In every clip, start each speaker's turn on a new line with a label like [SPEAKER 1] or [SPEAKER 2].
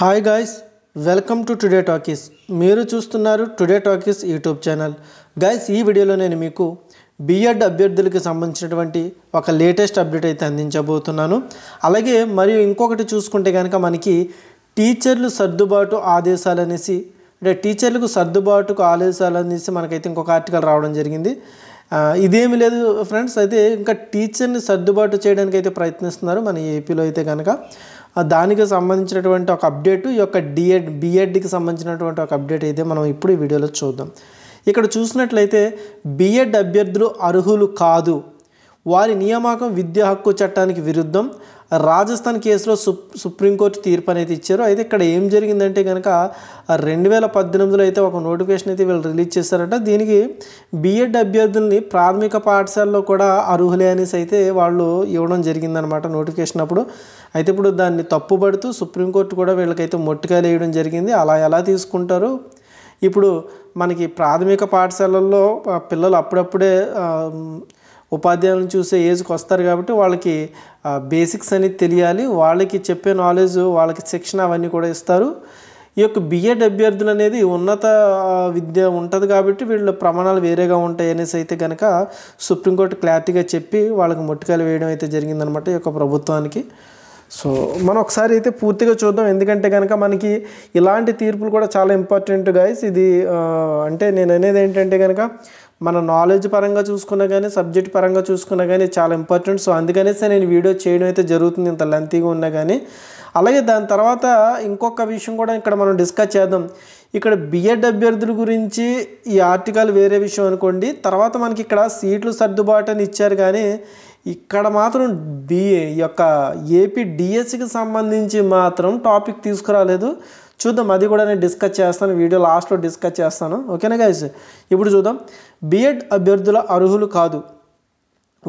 [SPEAKER 1] hi guys welcome to today talkies మీరు చూస్తున్నారు today talkies YouTube channel guys ఈ వీడియోలో నేను మీకు బిఎడ్ అభ్యర్థులకు సంబంధించినటువంటి ఒక లేటెస్ట్ అప్డేట్ అయితే అందించబోతున్నాను అలాగే మరియు ఇంకొకటి చూసుకుంటే కనుక మనకి టీచర్లు సర్దుబాటు ఆదేశాలు అనేసి అంటే టీచర్లకు సర్దుబాటుకు ఆదేశాలు అనేసి మనకైతే ఇంకొక ఆర్టికల్ రావడం జరిగింది ఇదేమి లేదు ఫ్రెండ్స్ అయితే ఇంకా టీచర్ని సర్దుబాటు చేయడానికి అయితే ప్రయత్నిస్తున్నారు మన ఏపీలో అయితే కనుక దానికి సంబంధించినటువంటి ఒక అప్డేట్ ఈ యొక్క డిఎడ్ బిఎడ్కి సంబంధించినటువంటి ఒక అప్డేట్ అయితే మనం ఇప్పుడు ఈ వీడియోలో చూద్దాం ఇక్కడ చూసినట్లయితే బిఎడ్ అభ్యర్థులు అర్హులు కాదు వారి నియామకం విద్యా హక్కు చట్టానికి విరుద్ధం రాజస్థాన్ కేసులో సుప్ సుప్రీంకోర్టు తీర్పు అనేది ఇచ్చారు అయితే ఇక్కడ ఏం జరిగిందంటే కనుక రెండు వేల పద్దెనిమిదిలో అయితే ఒక నోటిఫికేషన్ అయితే వీళ్ళు రిలీజ్ చేశారట దీనికి బీఎడ్ అభ్యర్థుల్ని ప్రాథమిక పాఠశాలలో కూడా అర్హులే అనేసి అయితే వాళ్ళు ఇవ్వడం జరిగిందనమాట నోటిఫికేషన్ అప్పుడు అయితే ఇప్పుడు దాన్ని తప్పుపడుతూ సుప్రీంకోర్టు కూడా వీళ్ళకైతే మొట్టికాయలు వేయడం జరిగింది అలా ఎలా తీసుకుంటారు ఇప్పుడు మనకి ప్రాథమిక పాఠశాలల్లో పిల్లలు అప్పుడప్పుడే ఉపాధ్యాయులను చూసే ఏజ్కి వస్తారు కాబట్టి వాళ్ళకి బేసిక్స్ అనేది తెలియాలి వాళ్ళకి చెప్పే నాలెడ్జ్ వాళ్ళకి శిక్షణ అవన్నీ కూడా ఇస్తారు ఈ యొక్క బిఎడ్ అభ్యర్థులు అనేది ఉన్నత విద్య ఉంటుంది కాబట్టి వీళ్ళ ప్రమాణాలు వేరేగా ఉంటాయి అనేసి అయితే కనుక సుప్రీంకోర్టు క్లారిటీగా చెప్పి వాళ్ళకి ముట్టుకాయలు వేయడం అయితే జరిగిందనమాట ఈ యొక్క ప్రభుత్వానికి సో మనం ఒకసారి అయితే పూర్తిగా చూద్దాం ఎందుకంటే కనుక మనకి ఇలాంటి తీర్పులు కూడా చాలా ఇంపార్టెంట్ గాయస్ ఇది అంటే నేను అనేది ఏంటంటే కనుక మన నాలెడ్జ్ పరంగా చూసుకున్నా కానీ సబ్జెక్ట్ పరంగా చూసుకున్నా కానీ చాలా ఇంపార్టెంట్ సో అందుకనేసి నేను వీడియో చేయడం అయితే జరుగుతుంది ఇంత లెంతీగా ఉన్నా కానీ అలాగే దాని తర్వాత ఇంకొక విషయం కూడా ఇక్కడ మనం డిస్కస్ చేద్దాం ఇక్కడ బిఎడ్ అభ్యర్థుల గురించి ఈ ఆర్టికల్ వేరే విషయం అనుకోండి తర్వాత మనకి ఇక్కడ సీట్లు సర్దుబాటు అని ఇచ్చారు కానీ ఇక్కడ మాత్రం డిఏ యొక్క ఏపీ డిఎస్సికి e సంబంధించి మాత్రం టాపిక్ తీసుకురాలేదు చూద్దాం అది కూడా నేను డిస్కస్ చేస్తాను వీడియో లాస్ట్లో డిస్కస్ చేస్తాను ఓకేనా గైస్ ఇప్పుడు చూద్దాం బిఎడ్ అభ్యర్థుల అర్హులు కాదు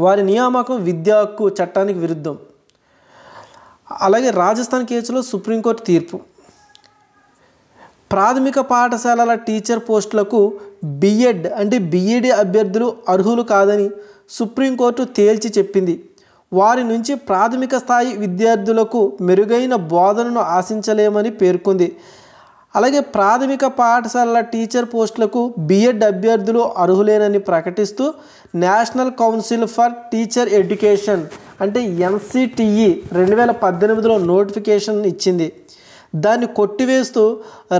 [SPEAKER 1] వారి నియామకం విద్యా హక్కు చట్టానికి విరుద్ధం అలాగే రాజస్థాన్ కేసులో సుప్రీంకోర్టు తీర్పు ప్రాథమిక పాఠశాలల టీచర్ పోస్టులకు బిఎడ్ అంటే బిఈడి e అభ్యర్థులు అర్హులు కాదని సుప్రీంకోర్టు తేల్చి చెప్పింది వారి నుంచి ప్రాథమిక స్థాయి విద్యార్థులకు మెరుగైన బోధనను ఆశించలేమని పేర్కొంది అలాగే ప్రాథమిక పాఠశాలల టీచర్ పోస్టులకు బీఎడ్ అభ్యర్థులు అర్హులేనని ప్రకటిస్తూ national council for teacher education అంటే ఎన్సిటిఈ రెండు వేల పద్దెనిమిదిలో నోటిఫికేషన్ ఇచ్చింది దాన్ని కొట్టివేస్తూ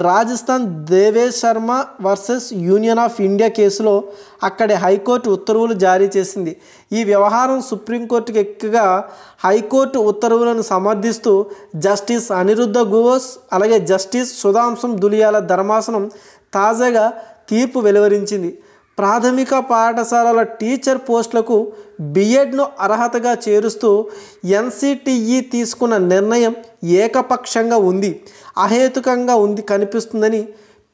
[SPEAKER 1] Rajasthan Devesh Sharma versus union of India కేసులో అక్కడి హైకోర్టు ఉత్తర్వులు జారీ చేసింది ఈ వ్యవహారం సుప్రీంకోర్టుకు ఎక్కువగా హైకోర్టు ఉత్తర్వులను సమర్థిస్తూ జస్టిస్ అనిరుద్ధ గువోస్ అలాగే జస్టిస్ సుధాంశం దులియాల ధర్మాసనం తాజాగా తీర్పు వెలువరించింది ప్రాథమిక పాఠశాలల టీచర్ పోస్టులకు బిఎడ్ను అర్హతగా చేరుస్తూ ఎన్సిటిఈ తీసుకున్న నిర్ణయం ఏకపక్షంగా ఉంది అహేతుకంగా ఉంది కనిపిస్తుందని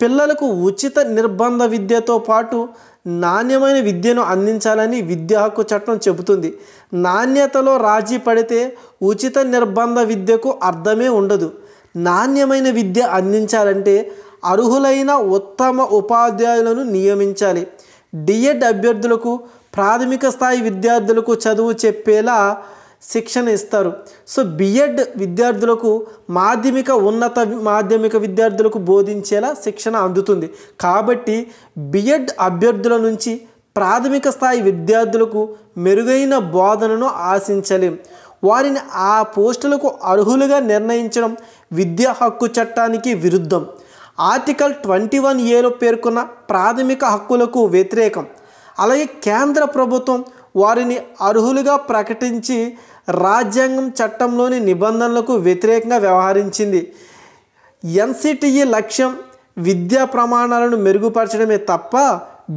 [SPEAKER 1] పిల్లలకు ఉచిత నిర్బంధ విద్యతో పాటు నాణ్యమైన విద్యను అందించాలని విద్యా హక్కు చట్టం చెబుతుంది నాణ్యతలో రాజీ పడితే ఉచిత నిర్బంధ విద్యకు అర్థమే ఉండదు నాణ్యమైన విద్య అందించాలంటే అర్హులైన ఉత్తమ ఉపాధ్యాయులను నియమించాలి డిఎడ్ అభ్యర్థులకు ప్రాథమిక స్థాయి విద్యార్థులకు చదువు చెప్పేలా శిక్షణ ఇస్తారు సో బిఎడ్ విద్యార్థులకు మాధ్యమిక ఉన్నత మాధ్యమిక విద్యార్థులకు బోధించేలా శిక్షణ అందుతుంది కాబట్టి బిఎడ్ అభ్యర్థుల నుంచి ప్రాథమిక స్థాయి విద్యార్థులకు మెరుగైన బోధనను ఆశించలేం వారిని ఆ పోస్టులకు అర్హులుగా నిర్ణయించడం విద్యా హక్కు చట్టానికి విరుద్ధం ఆర్టికల్ ట్వంటీ వన్ ఏలో పేర్కొన్న ప్రాథమిక హక్కులకు వ్యతిరేకం అలాగే కేంద్ర ప్రభుత్వం వారిని అర్హులుగా ప్రకటించి రాజ్యాంగం చట్టంలోని నిబంధనలకు వ్యతిరేకంగా వ్యవహరించింది ఎన్సిటిఈ లక్ష్యం విద్యా ప్రమాణాలను మెరుగుపరచడమే తప్ప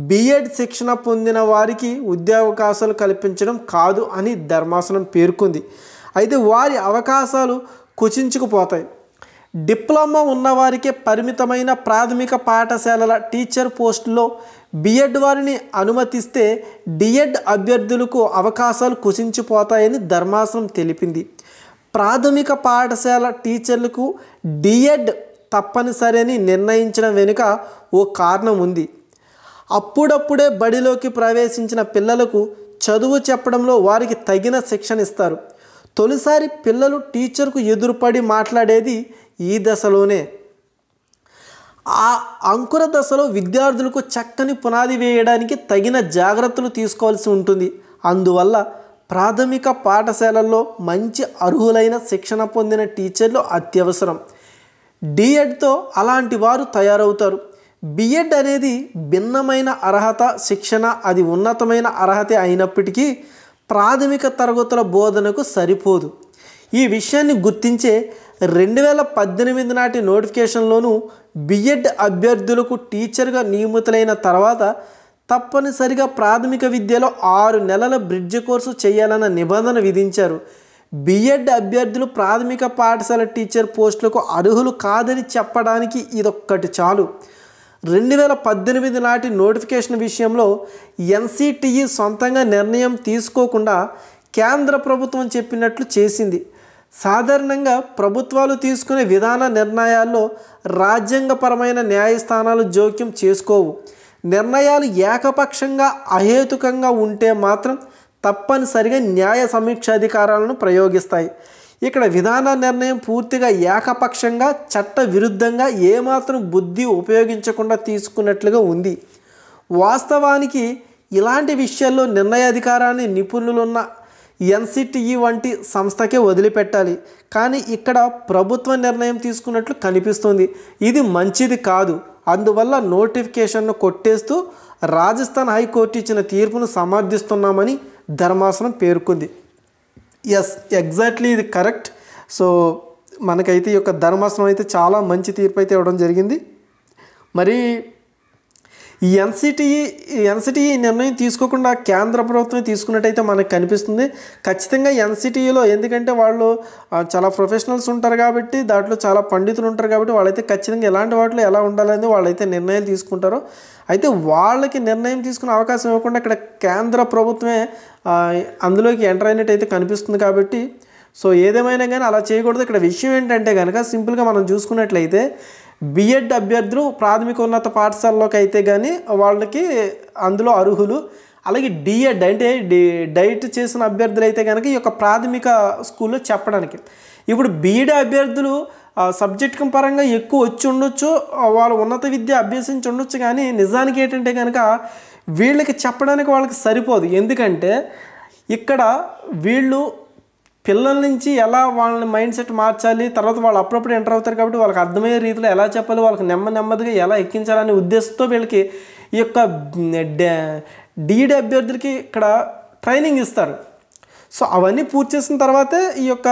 [SPEAKER 1] బీఎడ్ శిక్షణ పొందిన వారికి ఉద్యోగావకాశాలు కల్పించడం కాదు అని ధర్మాసనం పేర్కొంది అయితే వారి అవకాశాలు కుచించుకుపోతాయి డిప్లొమా ఉన్నవారికే పరిమితమైన ప్రాథమిక పాఠశాలల టీచర్ పోస్టులో బిఎడ్ వారిని అనుమతిస్తే డిఎడ్ అభ్యర్థులకు అవకాశాలు కుసించిపోతాయని ధర్మాసనం తెలిపింది ప్రాథమిక పాఠశాల టీచర్లకు డిఎడ్ తప్పనిసరి నిర్ణయించడం వెనుక ఓ కారణం ఉంది అప్పుడప్పుడే బడిలోకి ప్రవేశించిన పిల్లలకు చదువు చెప్పడంలో వారికి తగిన శిక్షణ ఇస్తారు తొలిసారి పిల్లలు టీచర్కు ఎదురుపడి మాట్లాడేది ఈ దశలోనే ఆ అంకుర దశలో విద్యార్థులకు చక్కని పునాది వేయడానికి తగిన జాగ్రత్తలు తీసుకోవాల్సి ఉంటుంది అందువల్ల ప్రాథమిక పాఠశాలల్లో మంచి అర్హులైన శిక్షణ పొందిన టీచర్లు అత్యవసరం డిఎడ్తో అలాంటి వారు తయారవుతారు బిఎడ్ అనేది భిన్నమైన అర్హత శిక్షణ అది ఉన్నతమైన అర్హత అయినప్పటికీ ప్రాథమిక తరగతుల బోధనకు సరిపోదు ఈ విషయాన్ని గుర్తించే రెండు వేల పద్దెనిమిది నాటి నోటిఫికేషన్లోనూ బిఎడ్ అభ్యర్థులకు టీచర్గా నియమితులైన తర్వాత తప్పనిసరిగా ప్రాథమిక విద్యలో ఆరు నెలల బ్రిడ్జ్ కోర్సు చేయాలన్న నిబంధన విధించారు బిఎడ్ అభ్యర్థులు ప్రాథమిక పాఠశాల టీచర్ పోస్టులకు అర్హులు కాదని చెప్పడానికి ఇదొక్కటి చాలు రెండు వేల పద్దెనిమిది నాటి నోటిఫికేషన్ విషయంలో ఎన్సిటిఈ సొంతంగా నిర్ణయం తీసుకోకుండా కేంద్ర ప్రభుత్వం చెప్పినట్లు చేసింది సాధారణంగా ప్రభుత్వాలు తీసుకునే విధాన నిర్ణయాల్లో రాజ్యాంగపరమైన న్యాయస్థానాలు జోక్యం చేసుకోవు నిర్ణయాలు ఏకపక్షంగా అహేతుకంగా ఉంటే మాత్రం తప్పనిసరిగా న్యాయ సమీక్షాధికారాలను ప్రయోగిస్తాయి ఇక్కడ విధాన నిర్ణయం పూర్తిగా ఏకపక్షంగా చట్ట విరుద్ధంగా ఏమాత్రం బుద్ధి ఉపయోగించకుండా తీసుకున్నట్లుగా ఉంది వాస్తవానికి ఇలాంటి విషయాల్లో నిర్ణయాధికారాన్ని నిపుణులున్న ఎన్సిటిఈ వంటి సంస్థకే వదిలిపెట్టాలి కానీ ఇక్కడ ప్రభుత్వ నిర్ణయం తీసుకున్నట్లు కనిపిస్తుంది ఇది మంచిది కాదు అందువల్ల నోటిఫికేషన్ను కొట్టేస్తూ రాజస్థాన్ హైకోర్టు ఇచ్చిన తీర్పును సమర్థిస్తున్నామని ధర్మాసనం పేర్కొంది ఎస్ ఎగ్జాక్ట్లీ ఇది కరెక్ట్ సో మనకైతే ఈ యొక్క ధర్మాసనం అయితే చాలా మంచి తీర్పు అయితే ఇవ్వడం జరిగింది మరి ఈ ఎన్సిటిఈ ఎన్సిటిఈ నిర్ణయం తీసుకోకుండా కేంద్ర ప్రభుత్వం తీసుకున్నట్టయితే మనకు కనిపిస్తుంది ఖచ్చితంగా ఎన్సిటిఈలో ఎందుకంటే వాళ్ళు చాలా ప్రొఫెషనల్స్ ఉంటారు కాబట్టి దాంట్లో చాలా పండితులు ఉంటారు కాబట్టి వాళ్ళైతే ఖచ్చితంగా ఎలాంటి వాటిలో ఎలా ఉండాలని వాళ్ళైతే నిర్ణయాలు తీసుకుంటారు అయితే వాళ్ళకి నిర్ణయం తీసుకునే అవకాశం ఇవ్వకుండా ఇక్కడ కేంద్ర ప్రభుత్వమే అందులోకి ఎంటర్ అయినట్టయితే కనిపిస్తుంది కాబట్టి సో ఏదేమైనా కానీ అలా చేయకూడదు ఇక్కడ విషయం ఏంటంటే కనుక సింపుల్గా మనం చూసుకున్నట్లయితే బిఎడ్ అభ్యర్థులు ప్రాథమికోన్నత పాఠశాలలోకి అయితే కానీ వాళ్ళకి అందులో అర్హులు అలాగే డిఎడ్ అంటే డి డైట్ చేసిన అభ్యర్థులు అయితే కనుక ఈ యొక్క ప్రాథమిక స్కూల్లో చెప్పడానికి ఇప్పుడు బీఈడి అభ్యర్థులు సబ్జెక్ట్ పరంగా ఎక్కువ వచ్చి ఉండొచ్చు వాళ్ళు ఉన్నత విద్య అభ్యసించి ఉండొచ్చు కానీ నిజానికి ఏంటంటే కనుక వీళ్ళకి చెప్పడానికి వాళ్ళకి సరిపోదు ఎందుకంటే ఇక్కడ వీళ్ళు పిల్లల నుంచి ఎలా వాళ్ళని మైండ్ సెట్ మార్చాలి తర్వాత వాళ్ళు అప్పుడప్పుడు ఎంటర్ అవుతారు కాబట్టి వాళ్ళకి అర్థమయ్యే రీతిలో ఎలా చెప్పాలి వాళ్ళకి నెమ్మ నెమ్మదిగా ఎలా ఎక్కించాలనే ఉద్దేశంతో వీళ్ళకి ఈ యొక్క డీడీ అభ్యర్థులకి ఇక్కడ ట్రైనింగ్ ఇస్తారు సో అవన్నీ పూర్తి చేసిన తర్వాతే ఈ యొక్క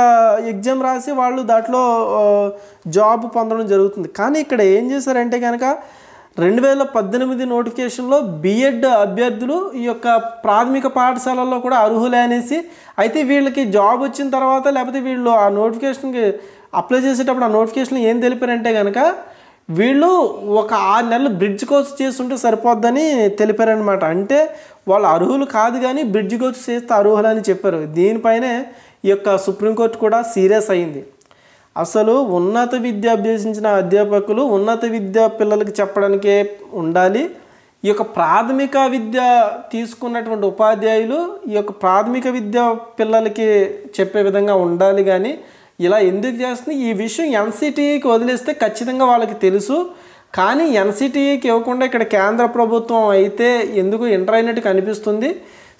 [SPEAKER 1] ఎగ్జామ్ రాసి వాళ్ళు దాంట్లో జాబ్ పొందడం జరుగుతుంది కానీ ఇక్కడ ఏం చేశారంటే కనుక రెండు వేల పద్దెనిమిది నోటిఫికేషన్లో బీఎడ్ అభ్యర్థులు ఈ యొక్క ప్రాథమిక పాఠశాలల్లో కూడా అర్హులే అనేసి అయితే వీళ్ళకి జాబ్ వచ్చిన తర్వాత లేకపోతే వీళ్ళు ఆ నోటిఫికేషన్కి అప్లై చేసేటప్పుడు ఆ నోటిఫికేషన్ ఏం తెలిపారంటే కనుక వీళ్ళు ఒక ఆరు నెలలు బ్రిడ్జ్ కోర్స్ చేస్తుంటే సరిపోద్దని తెలిపారనమాట అంటే వాళ్ళు అర్హులు కాదు కానీ బ్రిడ్జ్ కోర్స్ చేస్తే అర్హులని చెప్పారు దీనిపైనే ఈ యొక్క సుప్రీంకోర్టు కూడా సీరియస్ అయింది అసలు ఉన్నత విద్య అభ్యసించిన అధ్యాపకులు ఉన్నత విద్య పిల్లలకి చెప్పడానికే ఉండాలి ఈ యొక్క ప్రాథమిక విద్య తీసుకున్నటువంటి ఉపాధ్యాయులు ఈ యొక్క ప్రాథమిక విద్య పిల్లలకి చెప్పే విధంగా ఉండాలి కానీ ఇలా ఎందుకు చేస్తుంది ఈ విషయం ఎన్సిటీకి వదిలేస్తే ఖచ్చితంగా వాళ్ళకి తెలుసు కానీ ఎన్సిటీకి ఇవ్వకుండా ఇక్కడ కేంద్ర ప్రభుత్వం అయితే ఎందుకు ఇంటర్ అయినట్టు కనిపిస్తుంది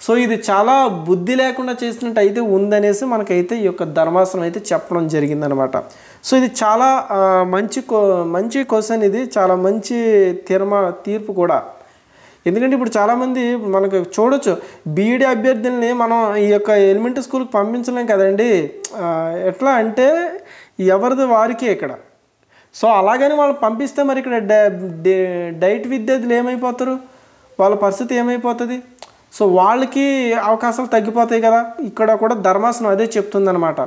[SPEAKER 1] సో ఇది చాలా బుద్ధి లేకుండా చేసినట్టు అయితే ఉందనేసి మనకైతే ఈ యొక్క ధర్మాసనం అయితే చెప్పడం జరిగిందనమాట సో ఇది చాలా మంచి మంచి క్వశ్చన్ ఇది చాలా మంచి తీర్మా తీర్పు కూడా ఎందుకంటే ఇప్పుడు చాలామంది మనకు చూడొచ్చు బీఈడీ అభ్యర్థుల్ని మనం ఈ యొక్క ఎలిమెంటరీ స్కూల్కి పంపించలేం కదండి ఎట్లా అంటే ఎవరిది వారికే ఇక్కడ సో అలాగని వాళ్ళు పంపిస్తే మరి ఇక్కడ డైట్ విద్యార్థులు ఏమైపోతారు వాళ్ళ పరిస్థితి ఏమైపోతుంది సో వాళ్ళకి అవకాశాలు తగ్గిపోతాయి కదా ఇక్కడ కూడా ధర్మాసనం అదే చెప్తుందనమాట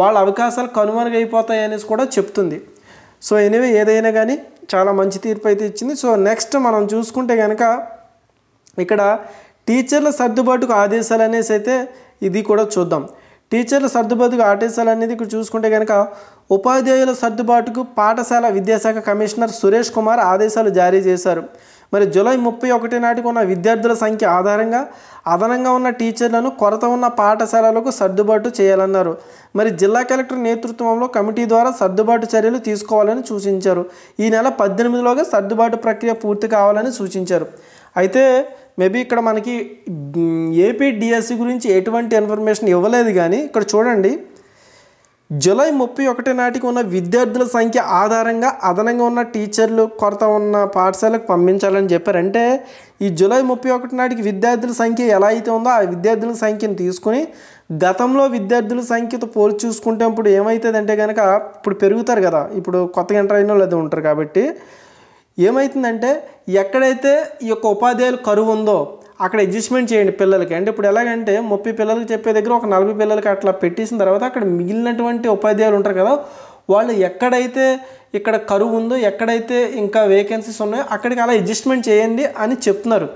[SPEAKER 1] వాళ్ళ అవకాశాలు కనుమరుగైపోతాయి అనేసి కూడా చెప్తుంది సో ఎనివే ఏదైనా కానీ చాలా మంచి తీర్పు అయితే ఇచ్చింది సో నెక్స్ట్ మనం చూసుకుంటే కనుక ఇక్కడ టీచర్ల సర్దుబాటుకు ఆదేశాలు అనేసి అయితే ఇది కూడా చూద్దాం టీచర్ల సర్దుబాటుకు ఆదేశాలు అనేది ఇక్కడ చూసుకుంటే కనుక ఉపాధ్యాయుల సర్దుబాటుకు పాఠశాల విద్యాశాఖ కమిషనర్ సురేష్ కుమార్ ఆదేశాలు జారీ చేశారు మరి జూలై ముప్పై ఒకటి నాటికి ఉన్న విద్యార్థుల సంఖ్య ఆధారంగా అదనంగా ఉన్న టీచర్లను కొరత ఉన్న పాఠశాలలకు సర్దుబాటు చేయాలన్నారు మరి జిల్లా కలెక్టర్ నేతృత్వంలో కమిటీ ద్వారా సర్దుబాటు చర్యలు తీసుకోవాలని సూచించారు ఈ నెల పద్దెనిమిదిలోగా సర్దుబాటు ప్రక్రియ పూర్తి కావాలని సూచించారు అయితే మేబీ ఇక్కడ మనకి ఏపీ డిఎస్సి గురించి ఎటువంటి ఇన్ఫర్మేషన్ ఇవ్వలేదు కానీ ఇక్కడ చూడండి జూలై ముప్పై ఒకటి నాటికి ఉన్న విద్యార్థుల సంఖ్య ఆధారంగా అదనంగా ఉన్న టీచర్లు కొరత ఉన్న పాఠశాలకు పంపించాలని చెప్పారు అంటే ఈ జూలై ముప్పై ఒకటి నాటికి విద్యార్థుల సంఖ్య ఎలా అయితే ఉందో ఆ విద్యార్థుల సంఖ్యను తీసుకుని గతంలో విద్యార్థుల సంఖ్యతో పోల్చి చూసుకుంటే ఇప్పుడు ఏమవుతుంది అంటే కనుక ఇప్పుడు పెరుగుతారు కదా ఇప్పుడు కొత్తగా ఎంటర్ అయిన వాళ్ళు ఉంటారు కాబట్టి ఏమవుతుందంటే ఎక్కడైతే ఈ యొక్క ఉపాధ్యాయులు కరువు ఉందో అక్కడ అడ్జస్ట్మెంట్ చేయండి పిల్లలకి అంటే ఇప్పుడు ఎలాగంటే ముప్పై పిల్లలకి చెప్పే దగ్గర ఒక నలభై పిల్లలకి అట్లా పెట్టేసిన తర్వాత అక్కడ మిగిలినటువంటి ఉపాధ్యాయులు ఉంటారు కదా వాళ్ళు ఎక్కడైతే ఇక్కడ కరువు ఉందో ఎక్కడైతే ఇంకా వేకెన్సీస్ ఉన్నాయో అక్కడికి అలా అడ్జస్ట్మెంట్ చేయండి అని చెప్తున్నారు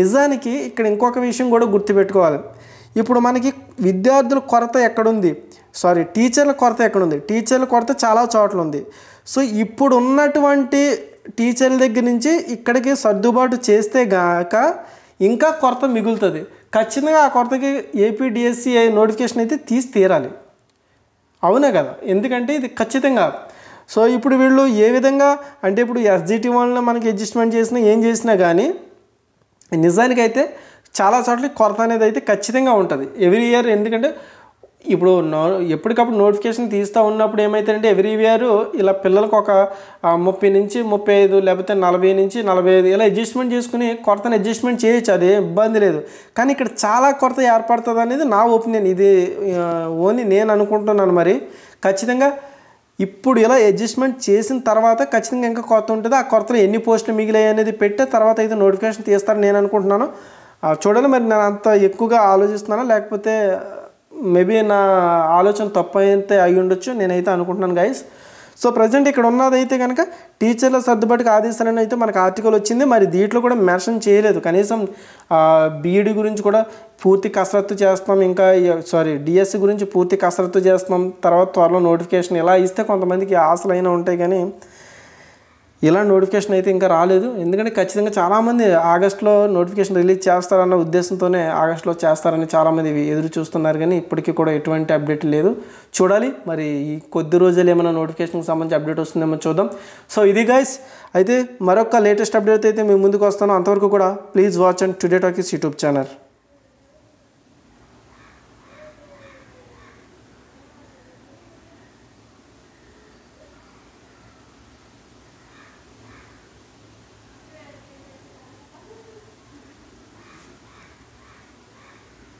[SPEAKER 1] నిజానికి ఇక్కడ ఇంకొక విషయం కూడా గుర్తుపెట్టుకోవాలి ఇప్పుడు మనకి విద్యార్థుల కొరత ఎక్కడుంది సారీ టీచర్ల కొరత ఎక్కడుంది టీచర్ల కొరత చాలా చోట్ల ఉంది సో ఇప్పుడు ఉన్నటువంటి టీచర్ల దగ్గర నుంచి ఇక్కడికి సర్దుబాటు చేస్తే గాక ఇంకా కొరత మిగులుతుంది ఖచ్చితంగా ఆ కొరతకి ఏపీడిఎస్సిఐ నోటిఫికేషన్ అయితే తీసి తీరాలి అవునా కదా ఎందుకంటే ఇది ఖచ్చితంగా సో ఇప్పుడు వీళ్ళు ఏ విధంగా అంటే ఇప్పుడు ఎస్జిటి వన్లో మనకి అడ్జస్ట్మెంట్ చేసినా ఏం చేసినా కానీ నిజానికైతే చాలా చోట్ల కొరత అనేది అయితే ఖచ్చితంగా ఉంటుంది ఎవ్రీ ఇయర్ ఎందుకంటే ఇప్పుడు నో ఎప్పటికప్పుడు నోటిఫికేషన్ తీస్తూ ఉన్నప్పుడు ఏమవుతారంటే ఎవ్రీ ఇయర్ ఇలా పిల్లలకు ఒక ముప్పై నుంచి ముప్పై ఐదు లేకపోతే నలభై నుంచి నలభై ఐదు ఇలా అడ్జస్ట్మెంట్ చేసుకుని కొరతను అడ్జస్ట్మెంట్ చేయొచ్చు అది ఇబ్బంది లేదు కానీ ఇక్కడ చాలా కొరత ఏర్పడుతుంది అనేది నా ఒపీనియన్ ఇది ఓన్లీ నేను అనుకుంటున్నాను మరి ఖచ్చితంగా ఇప్పుడు ఇలా అడ్జస్ట్మెంట్ చేసిన తర్వాత ఖచ్చితంగా ఇంకా కొత్త ఉంటుంది ఆ కొరతలో ఎన్ని పోస్టులు మిగిలాయి అనేది పెట్టే తర్వాత అయితే నోటిఫికేషన్ తీస్తారని నేను అనుకుంటున్నాను చూడాలి మరి నేను అంత ఎక్కువగా ఆలోచిస్తున్నాను లేకపోతే మేబీ నా ఆలోచన తప్పు అయితే అయి ఉండొచ్చు నేనైతే అనుకుంటున్నాను గైస్ సో ప్రజెంట్ ఇక్కడ ఉన్నదైతే కనుక టీచర్ల సర్దుబాటుకు ఆదేశాలని అయితే మనకు ఆర్టికల్ వచ్చింది మరి దీంట్లో కూడా మెన్షన్ చేయలేదు కనీసం బీఈడి గురించి కూడా పూర్తి కసరత్తు చేస్తాం ఇంకా సారీ డిఎస్సి e గురించి పూర్తి కసరత్తు చేస్తాం తర్వాత త్వరలో నోటిఫికేషన్ ఇలా ఇస్తే కొంతమందికి ఆశలైనా ఉంటాయి కానీ ఇలా నోటిఫికేషన్ అయితే ఇంకా రాలేదు ఎందుకంటే ఖచ్చితంగా చాలామంది ఆగస్ట్లో నోటిఫికేషన్ రిలీజ్ చేస్తారన్న ఉద్దేశంతోనే ఆగస్ట్లో చేస్తారని చాలామంది ఎదురు చూస్తున్నారు కానీ ఇప్పటికీ కూడా ఎటువంటి అప్డేట్ లేదు చూడాలి మరి ఈ కొద్ది రోజులు ఏమైనా నోటిఫికేషన్కి సంబంధించి అప్డేట్ వస్తుందేమో చూద్దాం సో ఇది గైస్ అయితే మరొక లేటెస్ట్ అప్డేట్ అయితే మేము ముందుకు వస్తాను అంతవరకు కూడా please watch and today talkies YouTube channel